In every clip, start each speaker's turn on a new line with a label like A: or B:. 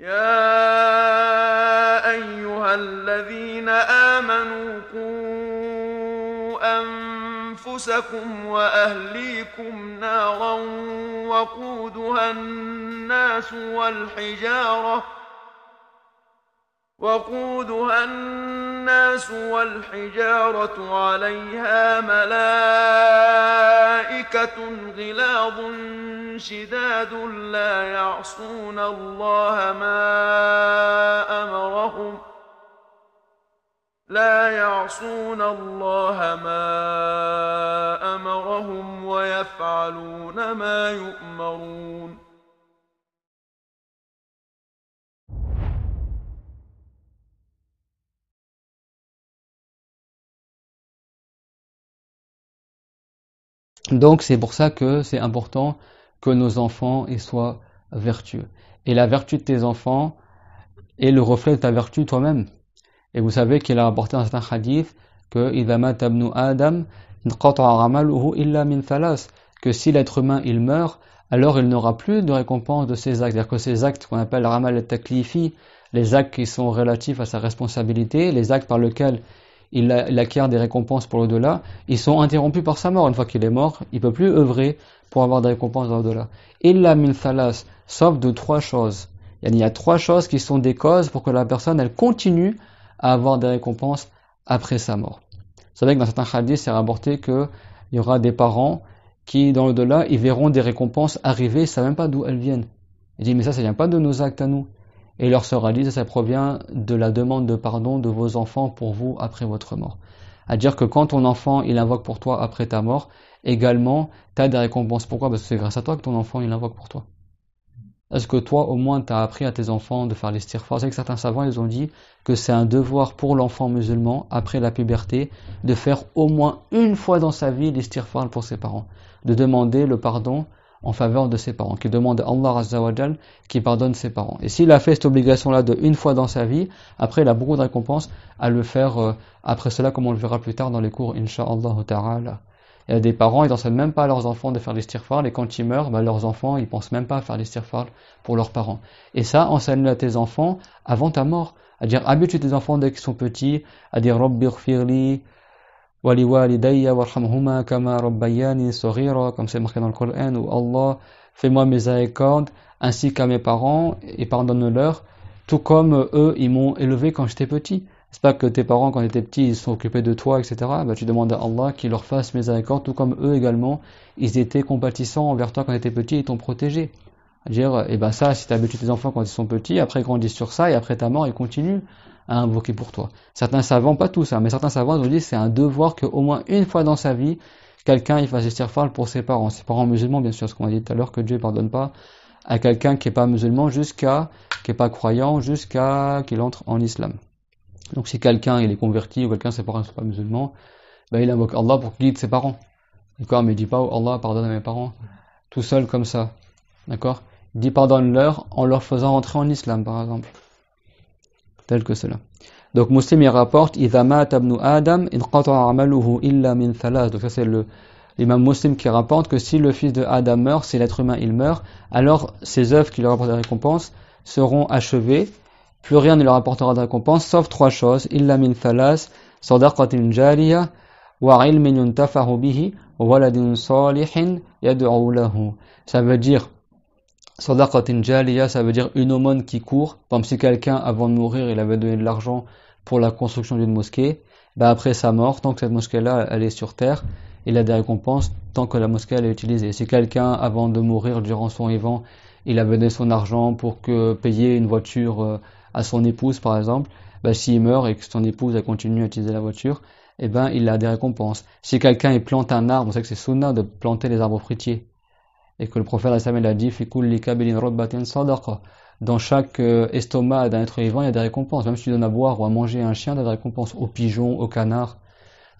A: يا أيها الذين آمنوا قوا أنفسكم وأهليكم نارا وقودها الناس والحجارة وقودها الناس والحجارة عليها ملائكة غلاظ شداد لا يعصون الله ما أمرهم لا يعصون الله ما أمرهم ويفعلون ما يؤمرون
B: Donc c'est pour ça que c'est important que nos enfants y soient vertueux. Et la vertu de tes enfants est le reflet de ta vertu toi-même. Et vous savez qu'il a rapporté un certain hadith que Adam illa min que si l'être humain il meurt, alors il n'aura plus de récompense de ses actes. C'est-à-dire que ces actes qu'on appelle ramal et taklifi, les actes qui sont relatifs à sa responsabilité, les actes par lesquels il, acquiert des récompenses pour l'au-delà, ils sont interrompus par sa mort. Une fois qu'il est mort, il peut plus œuvrer pour avoir des récompenses dans l'au-delà. Et la thalas, sauf de trois choses. Il y a trois choses qui sont des causes pour que la personne elle continue à avoir des récompenses après sa mort. Vous savez que dans certains hadiths, c'est rapporté qu'il y aura des parents qui, dans l'au-delà, ils verront des récompenses arriver, ils savent même pas d'où elles viennent. Ils disent, mais ça, ça vient pas de nos actes à nous et leur sera dit, ça provient de la demande de pardon de vos enfants pour vous après votre mort. À dire que quand ton enfant, il invoque pour toi après ta mort, également, tu as des récompenses. Pourquoi Parce que c'est grâce à toi que ton enfant, il invoque pour toi. Est-ce que toi, au moins, tu as appris à tes enfants de faire les stirfas C'est que certains savants, ils ont dit que c'est un devoir pour l'enfant musulman, après la puberté, de faire au moins une fois dans sa vie les pour ses parents. De demander le pardon en faveur de ses parents, qui demande à Allah Azzawajal qui pardonne ses parents. Et s'il a fait cette obligation-là de une fois dans sa vie, après il a beaucoup de récompenses à le faire euh, après cela, comme on le verra plus tard dans les cours, Inch'Allah Ta'ala. Il y a des parents, ils n'enseignent même pas à leurs enfants de faire des l'istighfar, et quand ils meurent, bah, leurs enfants, ils pensent même pas à faire des l'istighfar pour leurs parents. Et ça, enseigne-le à tes enfants avant ta mort, à dire habitue tes enfants dès qu'ils sont petits, à dire Rabbi comme c'est marqué dans le Coran, où Allah, fais-moi miséricorde, ainsi qu'à mes parents, et pardonne-leur, tout comme eux, ils m'ont élevé quand j'étais petit. C'est pas que tes parents, quand ils étaient petits, ils se sont occupés de toi, etc. Bah, tu demandes à Allah qu'il leur fasse miséricorde, tout comme eux également, ils étaient compatissants envers toi quand ils étaient petits, ils t'ont protégé. Dire, eh ben ça, si tu habitues tes enfants quand ils sont petits, après ils grandissent sur ça, et après ta mort, ils continuent à invoquer pour toi. Certains savants, pas tout ça, hein, mais certains savants vous disent c'est un devoir qu'au moins une fois dans sa vie, quelqu'un il fasse istighfar pour ses parents, ses parents musulmans bien sûr, ce qu'on a dit tout à l'heure que Dieu ne pardonne pas à quelqu'un qui n'est pas musulman jusqu'à qui n'est pas croyant jusqu'à qu'il entre en islam. Donc si quelqu'un il est converti ou quelqu'un ses parents ne sont pas musulmans, ben, il invoque Allah pour qu'il guide ses parents. D'accord Mais il dit pas Allah pardonne à mes parents tout seul comme ça. D'accord Il dit pardonne-leur en leur faisant entrer en islam par exemple tel que cela. Donc Muslim il rapporte il Adam amaluhu illa min thalas. Donc ça c'est le l'imam Muslim qui rapporte que si le fils de Adam meurt, si l'être humain il meurt, alors ses œuvres qui lui rapportent des récompense seront achevées. Plus rien ne leur apportera de récompense sauf trois choses illa min thalas, sadaqatin jariya wa bihi yad'u Ça veut dire Sadaqatin jaliya, ça veut dire une aumône qui court. comme si quelqu'un, avant de mourir, il avait donné de l'argent pour la construction d'une mosquée, bah après sa mort, tant que cette mosquée-là, elle est sur terre, il a des récompenses tant que la mosquée elle est utilisée. Si quelqu'un, avant de mourir, durant son vivant, il a donné son argent pour que payer une voiture euh, à son épouse, par exemple, bah, s'il meurt et que son épouse a continué à utiliser la voiture, eh ben, il a des récompenses. Si quelqu'un il plante un arbre, c'est que c'est sunna de planter les arbres fruitiers et que le prophète a dit Dans chaque euh, estomac d'un être vivant, il y a des récompenses. Même si tu donnes à boire ou à manger à un chien, il y a des récompenses aux pigeons, aux canards.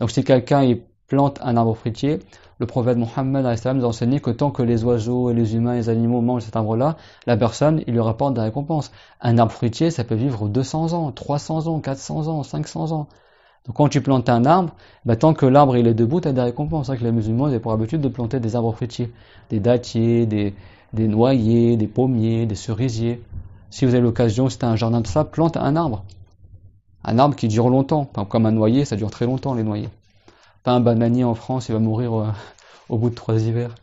B: Donc si quelqu'un plante un arbre fruitier, le prophète Mohammed nous a enseigné que tant que les oiseaux et les humains et les animaux mangent cet arbre-là, la personne, il lui rapporte des récompenses. Un arbre fruitier, ça peut vivre 200 ans, 300 ans, 400 ans, 500 ans. Donc quand tu plantes un arbre, ben, tant que l'arbre il est debout, tu as des récompenses. C'est que les musulmans ont pour habitude de planter des arbres fruitiers, des dattiers, des, noyers, des pommiers, des cerisiers. Si vous avez l'occasion, si un jardin de ça, plante un arbre. Un arbre qui dure longtemps. Comme un noyer, ça dure très longtemps les noyers. Pas un bananier en France, il va mourir euh, au bout de trois hivers.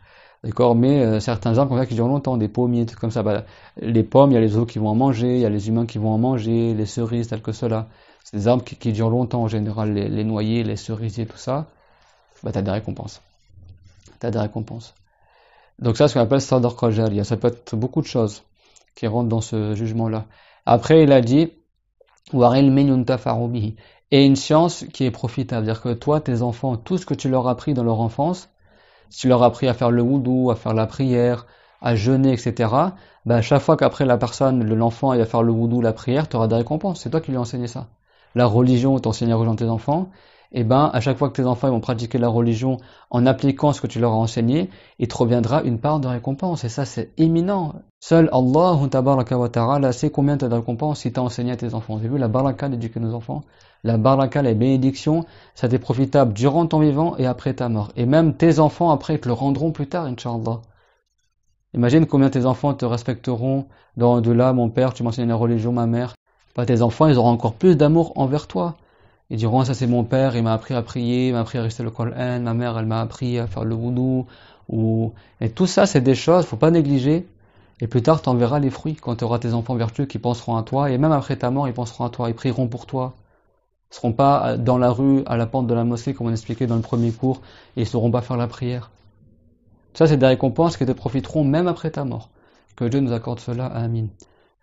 B: D'accord Mais euh, certains arbres comme qui durent longtemps, des pommiers, tout comme ça. Bah, les pommes, il y a les eaux qui vont en manger, il y a les humains qui vont en manger, les cerises, tel que cela c'est des arbres qui, qui, durent longtemps en général, les, les noyers, les cerisiers, tout ça, bah, tu as des récompenses. Tu as des récompenses. Donc ça, c'est ce qu'on appelle y a ça peut être beaucoup de choses qui rentrent dans ce jugement-là. Après, il a dit, et une science qui est profitable. C'est-à-dire que toi, tes enfants, tout ce que tu leur as appris dans leur enfance, si tu leur as appris à faire le woudou, à faire la prière, à jeûner, etc., ben, bah, chaque fois qu'après la personne, l'enfant, il va faire le woudou, la prière, tu auras des récompenses. C'est toi qui lui as enseigné ça la religion ou t'enseigner la tes enfants, eh ben à chaque fois que tes enfants vont pratiquer la religion en appliquant ce que tu leur as enseigné, il te reviendra une part de récompense. Et ça, c'est imminent. Seul Allah sait combien tu as de récompense si tu enseigné à tes enfants. Vous vu la baraka d'éduquer nos enfants La baraka, les bénédictions, ça t'est profitable durant ton vivant et après ta mort. Et même tes enfants après te le rendront plus tard, Inch'Allah. Imagine combien tes enfants te respecteront dans de là, mon père, tu m'enseignes la religion, ma mère, tes enfants, ils auront encore plus d'amour envers toi. Ils diront, ça c'est mon père, il m'a appris à prier, il m'a appris à rester le Coran, ma mère, elle m'a appris à faire le voodoo. Ou... Et tout ça, c'est des choses, faut pas négliger. Et plus tard, tu en verras les fruits quand tu auras tes enfants vertueux qui penseront à toi. Et même après ta mort, ils penseront à toi, ils prieront pour toi. Ils seront pas euh, dans la rue, à la pente de la mosquée, comme on expliquait dans le premier cours, et ils sauront pas faire la prière. Ça, c'est des récompenses qui te profiteront même après ta mort. Que Dieu nous accorde cela. Amin.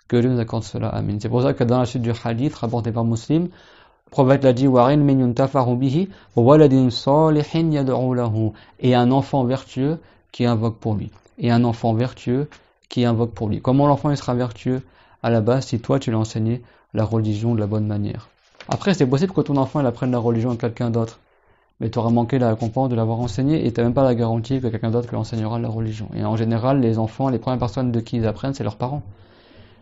B: Que Dieu nous accorde cela. Amen. C'est pour ça que dans la suite du hadith rapporté par Muslim, le prophète l'a dit Et un enfant vertueux qui invoque pour lui. Et un enfant vertueux qui invoque pour lui. Comment l'enfant il sera vertueux à la base si toi tu l'as enseigné la religion de la bonne manière Après, c'est possible que ton enfant il apprenne la religion à quelqu'un d'autre. Mais tu auras manqué la récompense de l'avoir enseigné et tu n'as même pas la garantie que quelqu'un d'autre enseignera la religion. Et en général, les enfants, les premières personnes de qui ils apprennent, c'est leurs parents.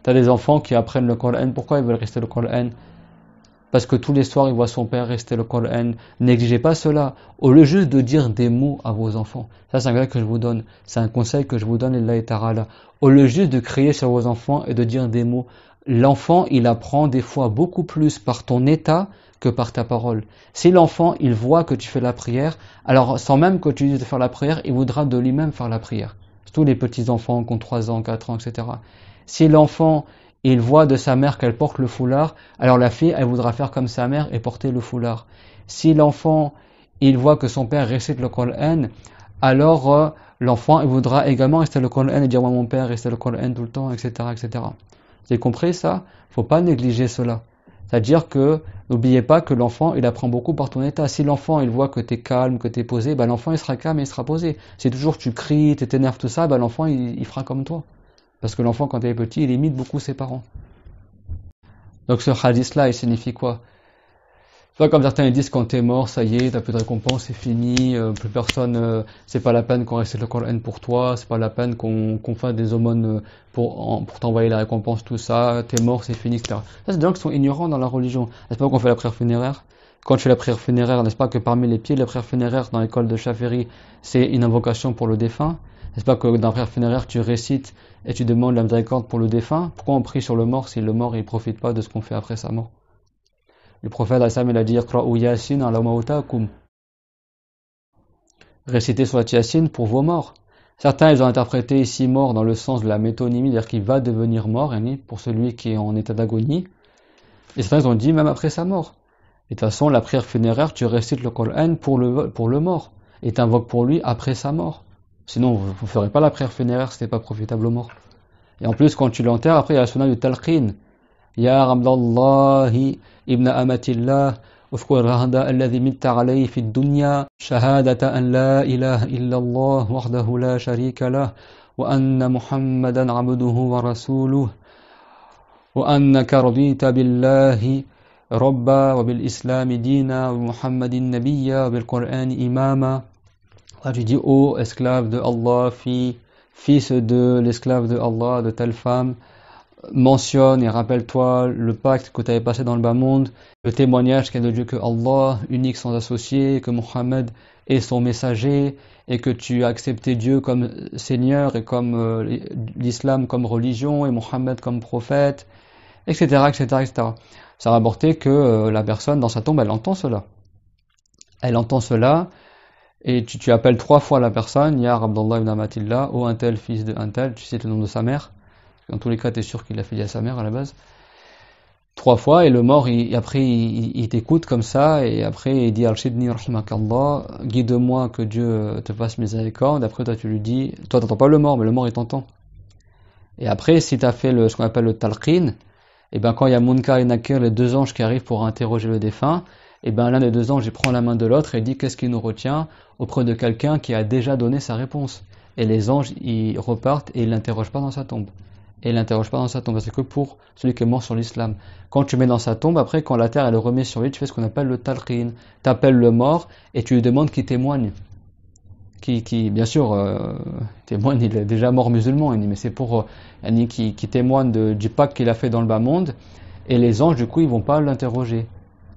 B: Tu as des enfants qui apprennent le Coran. Pourquoi ils veulent rester le Coran Parce que tous les soirs, ils voient son père rester le Coran. N'exigez pas cela. Au lieu juste de dire des mots à vos enfants. Ça, c'est un conseil que je vous donne. C'est un conseil que je vous donne, Allah et Au lieu juste de crier sur vos enfants et de dire des mots. L'enfant, il apprend des fois beaucoup plus par ton état que par ta parole. Si l'enfant, il voit que tu fais la prière, alors sans même que tu dises de faire la prière, il voudra de lui-même faire la prière. Tous les petits enfants qui ont 3 ans, 4 ans, etc. Si l'enfant, il voit de sa mère qu'elle porte le foulard, alors la fille, elle voudra faire comme sa mère et porter le foulard. Si l'enfant, il voit que son père récite le Coran, alors euh, l'enfant, il voudra également rester le Coran et dire Moi, mon père, rester le Coran tout le temps, etc. etc. Vous avez compris ça faut pas négliger cela. C'est-à-dire que n'oubliez pas que l'enfant, il apprend beaucoup par ton état. Si l'enfant, il voit que tu es calme, que tu es posé, ben l'enfant, il sera calme et il sera posé. Si toujours tu cries, tu t'énerves, tout ça, ben l'enfant, il fera comme toi. Parce que l'enfant, quand il est petit, il imite beaucoup ses parents. Donc ce hadith-là, il signifie quoi Soit comme certains disent, quand t'es mort, ça y est, t'as plus de récompense, c'est fini, euh, plus personne, euh, c'est pas la peine qu'on reste le Coran pour toi, c'est pas la peine qu'on fasse des aumônes euh, pour, t'envoyer la récompense, tout ça, t'es mort, c'est fini, etc. Ça, c'est des gens qui sont ignorants dans la religion. N'est-ce pas qu'on fait la prière funéraire Quand tu fais la prière funéraire, n'est-ce pas que parmi les pieds de la prière funéraire dans l'école de Chaféry, c'est une invocation pour le défunt n'est-ce pas que dans la prière funéraire, tu récites et tu demandes la miséricorde pour le défunt Pourquoi on prie sur le mort si le mort ne profite pas de ce qu'on fait après sa mort Le prophète Assam, il a dit Récitez sur la Yasin pour vos morts. Certains, ils ont interprété ici mort dans le sens de la métonymie, c'est-à-dire qu'il va devenir mort, pour celui qui est en état d'agonie. Et certains, ils ont dit même après sa mort. Et de toute façon, la prière funéraire, tu récites le Coran pour le, pour le mort et t'invoques pour lui après sa mort. Sinon, vous ne ferez pas la prière funéraire si ce n'est pas profitable aux morts. Et en plus, quand tu l'enterres, après, il y a la sunna du talqin. Ya Ramdallahi ibn Amatillah, اذكر هذا الذي مت عليه في الدنيا شهادة أن لا إله إلا الله وحده لا شريك له وأن محمدا عبده ورسوله وأنك رضيت بالله ربا وبالإسلام دينا وبمحمد نبيا وبالقرآن إماما tu dis, oh, esclave de Allah, fille, fils de l'esclave de Allah, de telle femme, mentionne et rappelle-toi le pacte que tu avais passé dans le bas monde, le témoignage qu'il y a de Dieu que Allah, unique sans associé, que Mohammed est son messager, et que tu as accepté Dieu comme Seigneur et comme euh, l'islam comme religion et Mohammed comme prophète, etc., etc., etc. Ça rapportait que euh, la personne dans sa tombe, elle entend cela. Elle entend cela, et tu, tu, appelles trois fois la personne, Ya Abdallah ibn Amatillah, ou un tel fils de un tel, tu sais le nom de sa mère, dans tous les cas tu es sûr qu'il a fait à sa mère à la base, trois fois, et le mort, il, après il, il t'écoute comme ça, et après il dit « Arshidni Rahimakallah, guide-moi que Dieu euh, te fasse miséricorde, après toi tu lui dis, toi t'entends pas le mort, mais le mort il t'entend. Et après, si tu as fait le, ce qu'on appelle le talqin, et bien quand il y a Munkar et Nakir, les deux anges qui arrivent pour interroger le défunt, et eh ben l'un des deux anges il prend la main de l'autre et dit qu'est-ce qui nous retient auprès de quelqu'un qui a déjà donné sa réponse. Et les anges ils repartent et ils l'interrogent pas dans sa tombe. Et ils l'interrogent pas dans sa tombe, c'est que pour celui qui est mort sur l'islam. Quand tu mets dans sa tombe, après quand la terre elle remet sur lui, tu fais ce qu'on appelle le talqin. Tu appelles le mort et tu lui demandes qui témoigne. Qui, qui, bien sûr, euh, témoigne, il est déjà mort musulman, mais c'est pour euh, qui, qui témoigne de, du pacte qu'il a fait dans le bas monde. Et les anges, du coup, ils vont pas l'interroger.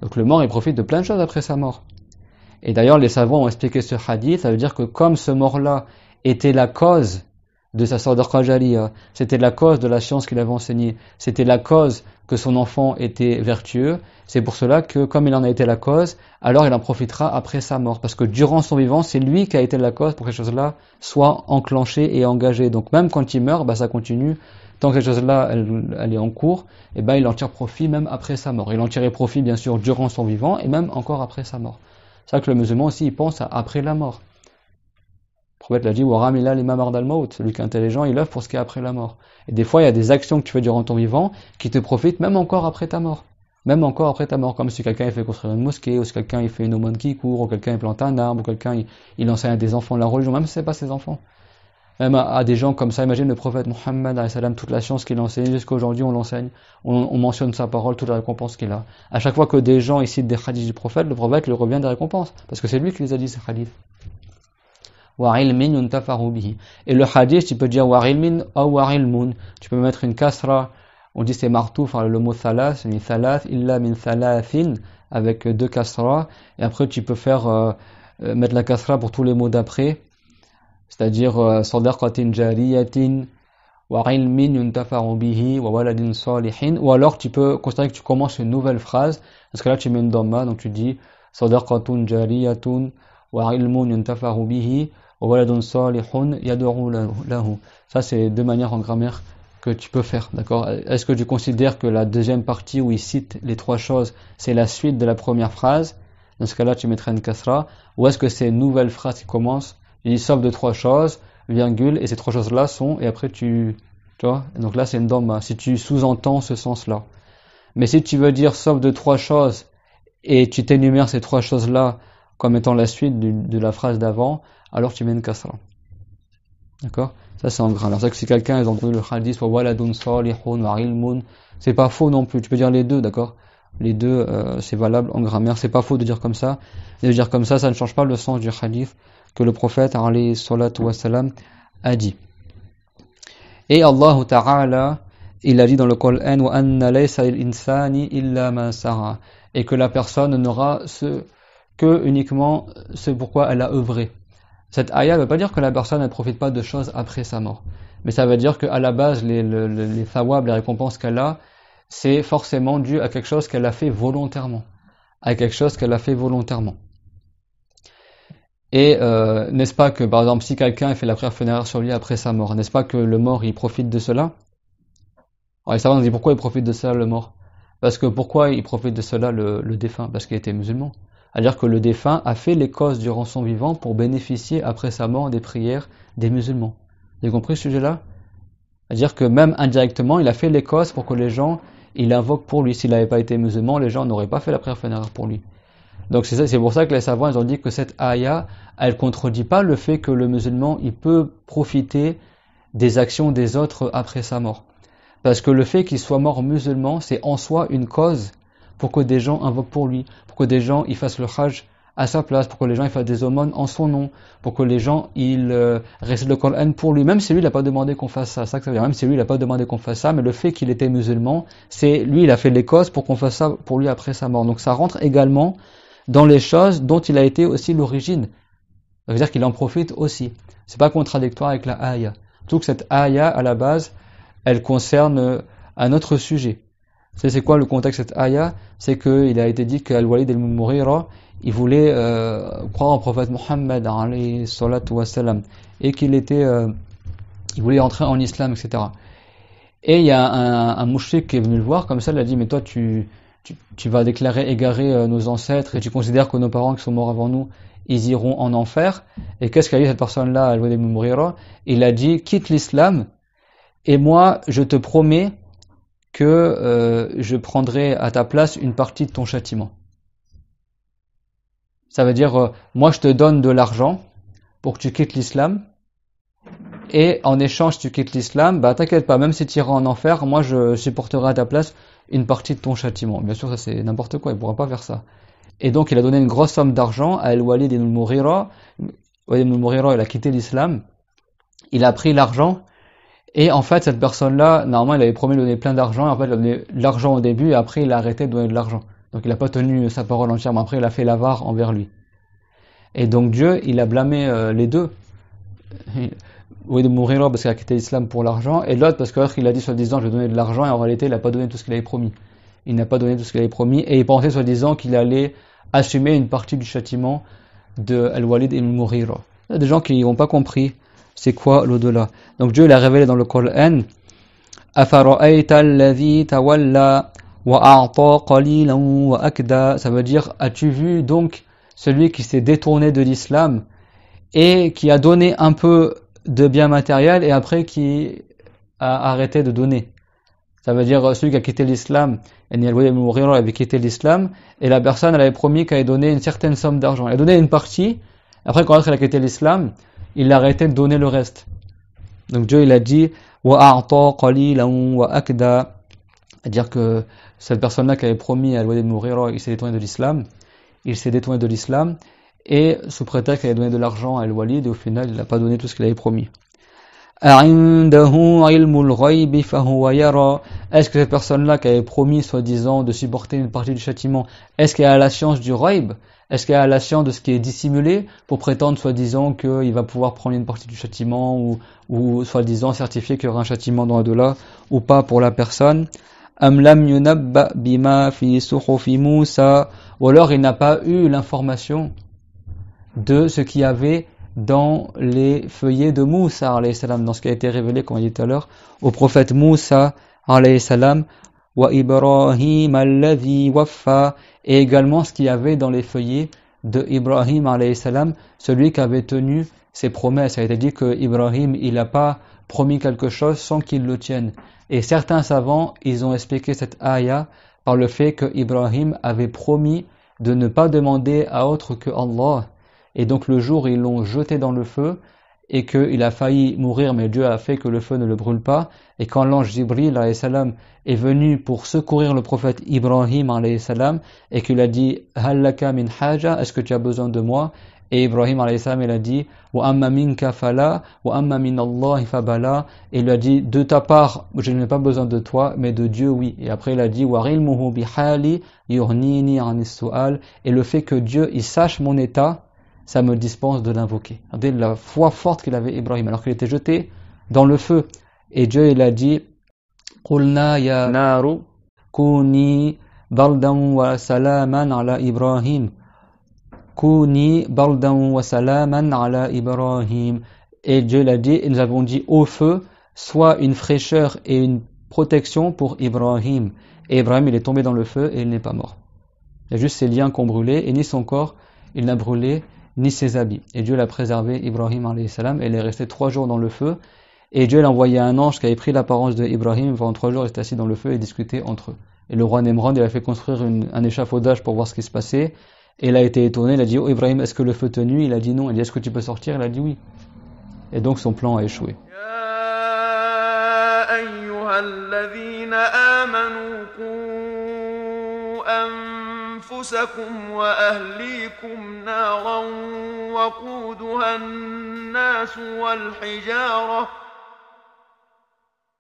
B: Donc le mort, il profite de plein de choses après sa mort. Et d'ailleurs, les savants ont expliqué ce hadith, ça veut dire que comme ce mort-là était la cause de sa sœur d'Orkhajaliya, hein, c'était la cause de la science qu'il avait enseignée, c'était la cause que son enfant était vertueux, c'est pour cela que comme il en a été la cause, alors il en profitera après sa mort, parce que durant son vivant, c'est lui qui a été la cause pour que ces choses-là soient enclenchées et engagées. Donc même quand il meurt, bah, ça continue tant que cette chose-là, elle, est en cours, et eh ben, il en tire profit même après sa mort. Il en tirait profit, bien sûr, durant son vivant et même encore après sa mort. C'est ça que le musulman aussi, il pense à après la mort. Le prophète l'a dit, Waramila l'imam al-maut, celui qui est intelligent, il œuvre pour ce qui est après la mort. Et des fois, il y a des actions que tu fais durant ton vivant qui te profitent même encore après ta mort. Même encore après ta mort, comme si quelqu'un fait construire une mosquée, ou si quelqu'un il fait une aumône qui court, ou quelqu'un plante un arbre, ou quelqu'un il, enseigne à des enfants la religion, même si ce pas ses enfants à des gens comme ça. Imagine le prophète Mohammed, toute la science qu'il enseigne, jusqu'à aujourd'hui, on l'enseigne, on, on, mentionne sa parole, toute la récompense qu'il a. À chaque fois que des gens citent des hadiths du prophète, le prophète lui revient des récompenses, parce que c'est lui qui les a dit ces hadiths. Et le hadith, tu peux dire warilmin ou warilmun. Tu peux mettre une kasra. On dit c'est martouf, hein, le mot thalas, une thalath, illa min thalathin, avec deux kasra. Et après, tu peux faire euh, euh, mettre la kasra pour tous les mots d'après c'est-à-dire euh, sadaqatin wa ilmin wa ou alors tu peux considérer que tu commences une nouvelle phrase ce que là tu mets une dhamma donc tu dis sadaqatun jariyatun wa ilmun bihi wa waladun yad'u ça c'est deux manières en grammaire que tu peux faire d'accord est-ce que tu considères que la deuxième partie où il cite les trois choses c'est la suite de la première phrase dans ce cas-là tu mettrais une kasra ou est-ce que c'est une nouvelle phrase qui commence il sauf de trois choses, virgule, et ces trois choses-là sont, et après tu, tu vois, donc là c'est une dhamma, hein. si tu sous-entends ce sens-là. Mais si tu veux dire sauf de trois choses, et tu t'énumères ces trois choses-là comme étant la suite de la phrase d'avant, alors tu mets une kasra. D'accord Ça c'est en grain. Alors ça que si quelqu'un a entendu le hadith, c'est pas faux non plus, tu peux dire les deux, d'accord les deux, euh, c'est valable en grammaire. C'est pas faux de dire comme ça. de dire comme ça, ça ne change pas le sens du hadith que le prophète wassalam, a dit. Et Allah Ta'ala, il a dit dans le Coran wa anna insani illa et que la personne n'aura ce que uniquement ce pourquoi elle a œuvré. Cette ayah ne veut pas dire que la personne ne profite pas de choses après sa mort, mais ça veut dire qu'à la base les, les, les thawab, les récompenses qu'elle a, c'est forcément dû à quelque chose qu'elle a fait volontairement, à quelque chose qu'elle a fait volontairement. Et euh, n'est-ce pas que, par exemple, si quelqu'un fait la prière funéraire sur lui après sa mort, n'est-ce pas que le mort, il profite de cela Alors les savants dit pourquoi il profite de cela le mort Parce que pourquoi il profite de cela le, défunt Parce qu'il était musulman. C'est-à-dire que le défunt a fait les causes durant son vivant pour bénéficier après sa mort des prières des musulmans. Vous avez compris ce sujet-là C'est-à-dire que même indirectement, il a fait les pour que les gens, il invoque pour lui. S'il n'avait pas été musulman, les gens n'auraient pas fait la prière funéraire pour lui. Donc c'est pour ça que les savants ont dit que cette ayah elle contredit pas le fait que le musulman il peut profiter des actions des autres après sa mort. Parce que le fait qu'il soit mort musulman, c'est en soi une cause pour que des gens invoquent pour lui, pour que des gens ils fassent le hajj à sa place, pour que les gens ils fassent des aumônes en son nom, pour que les gens ils euh, récitent le Coran pour lui. Même si lui il n'a pas demandé qu'on fasse ça, ça, Même si lui il n'a pas demandé qu'on fasse ça, mais le fait qu'il était musulman, c'est lui il a fait les causes pour qu'on fasse ça pour lui après sa mort. Donc ça rentre également dans les choses dont il a été aussi l'origine. Ça veut dire qu'il en profite aussi. C'est pas contradictoire avec la aya. tout que cette aya, à la base, elle concerne euh, un autre sujet. C'est quoi le contexte de cette aya C'est qu'il a été dit qu'Al-Walid al mourira il voulait euh, croire en prophète Mohammed et qu'il était, euh, il voulait entrer en islam, etc. Et il y a un, un qui est venu le voir, comme ça, il a dit, mais toi, tu, tu, vas déclarer égarer euh, nos ancêtres et tu considères que nos parents qui sont morts avant nous, ils iront en enfer. Et qu'est-ce qu'a dit cette personne-là, al me Il a dit quitte l'islam et moi je te promets que euh, je prendrai à ta place une partie de ton châtiment. Ça veut dire, euh, moi je te donne de l'argent pour que tu quittes l'islam, et en échange tu quittes l'islam, bah t'inquiète pas, même si tu iras en enfer, moi je supporterai à ta place une partie de ton châtiment. Bien sûr, ça c'est n'importe quoi, il pourra pas faire ça. Et donc il a donné une grosse somme d'argent à El-Walid ibn Mourira. Walid ibn Mourira, il a quitté l'islam, il a pris l'argent, et en fait cette personne-là, normalement il avait promis de donner plein d'argent, en fait il a donné l'argent au début, et après il a arrêté de donner de l'argent. Donc il n'a pas tenu sa parole mais après il a fait l'avare envers lui. Et donc Dieu, il a blâmé euh, les deux de mourir parce qu'il a quitté l'islam pour l'argent, et l'autre parce qu'il a dit soi-disant je vais donner de l'argent, et en réalité il n'a pas donné tout ce qu'il avait promis. Il n'a pas donné tout ce qu'il avait promis, et il pensait soi-disant qu'il allait assumer une partie du châtiment de Al-Walid ibn muhir Il y a des gens qui n'ont pas compris c'est quoi l'au-delà. Donc Dieu l'a révélé dans le Coran ça veut dire as-tu vu donc celui qui s'est détourné de l'islam et qui a donné un peu de biens matériels et après qui a arrêté de donner. Ça veut dire euh, celui qui a quitté l'islam, mourir avait quitté l'islam et la personne elle avait promis qu'elle allait donner une certaine somme d'argent. Elle donnait donné une partie, après quand elle a quitté l'islam, il a arrêté de donner le reste. Donc Dieu il a dit c'est-à-dire que cette personne-là qui avait promis à al mourir il s'est détourné de l'islam, il s'est détourné de l'islam et sous prétexte qu'elle a donné de l'argent à el walid et au final il n'a pas donné tout ce qu'il avait promis. Est-ce que cette personne-là qui avait promis soi-disant de supporter une partie du châtiment, est-ce qu'elle a la science du raïb Est-ce qu'elle a la science de ce qui est dissimulé pour prétendre soi-disant qu'il va pouvoir prendre une partie du châtiment ou, ou soi-disant certifier qu'il y aura un châtiment dans delà ou pas pour la personne ou alors il n'a pas eu l'information de ce qu'il y avait dans les feuillets de Moussa, salam, dans ce qui a été révélé, comme on dit tout à l'heure, au prophète Moussa, salam, wa Ibrahim waffa, et également ce qu'il y avait dans les feuillets de Ibrahim, salam, celui qui avait tenu ses promesses. Ça a été dit que Ibrahim, il n'a pas promis quelque chose sans qu'il le tienne. Et certains savants, ils ont expliqué cette ayah par le fait que Ibrahim avait promis de ne pas demander à autre que Allah et donc le jour, ils l'ont jeté dans le feu et qu'il a failli mourir, mais Dieu a fait que le feu ne le brûle pas. Et quand l'ange Jibril est venu pour secourir le prophète Ibrahim salam et qu'il a dit Hallaka min haja, est-ce que tu as besoin de moi Et Ibrahim salam il a dit Wa amma min fala, wa amma min Allah fabala. Et il a dit De ta part, je n'ai pas besoin de toi, mais de Dieu, oui. Et après, il a dit Wa Et le fait que Dieu, il sache mon état, ça me dispense de l'invoquer. Regardez la foi forte qu'il avait Ibrahim, alors qu'il était jeté dans le feu. Et Dieu, il a dit, Et Dieu l'a dit, et nous avons dit au feu, soit une fraîcheur et une protection pour Ibrahim. Et Ibrahim, il est tombé dans le feu et il n'est pas mort. Il y a juste ses liens qui ont brûlé, et ni son corps, il n'a brûlé, ni ses habits. Et Dieu l'a préservé, Ibrahim salam. Elle est resté trois jours dans le feu. Et Dieu l'a envoyé un ange qui avait pris l'apparence de Ibrahim pendant trois jours, il est assis dans le feu et discutait entre eux. Et le roi Nemran, il a fait construire un échafaudage pour voir ce qui se passait. Et il a été étonné, il a dit, oh Ibrahim, est-ce que le feu te nuit Il a dit non. Il a dit, est-ce que tu peux sortir Il a dit oui. Et donc son plan a échoué.
A: أنفسكم وأهليكم نارا وقودها الناس والحجارة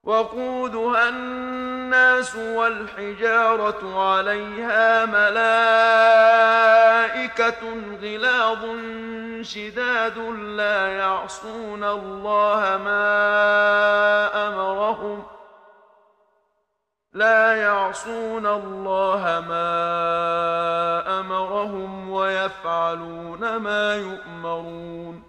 A: وقودها الناس والحجارة عليها ملائكة غلاظ شداد لا يعصون الله ما أمرهم ۖ لا يعصون الله ما امرهم ويفعلون ما يؤمرون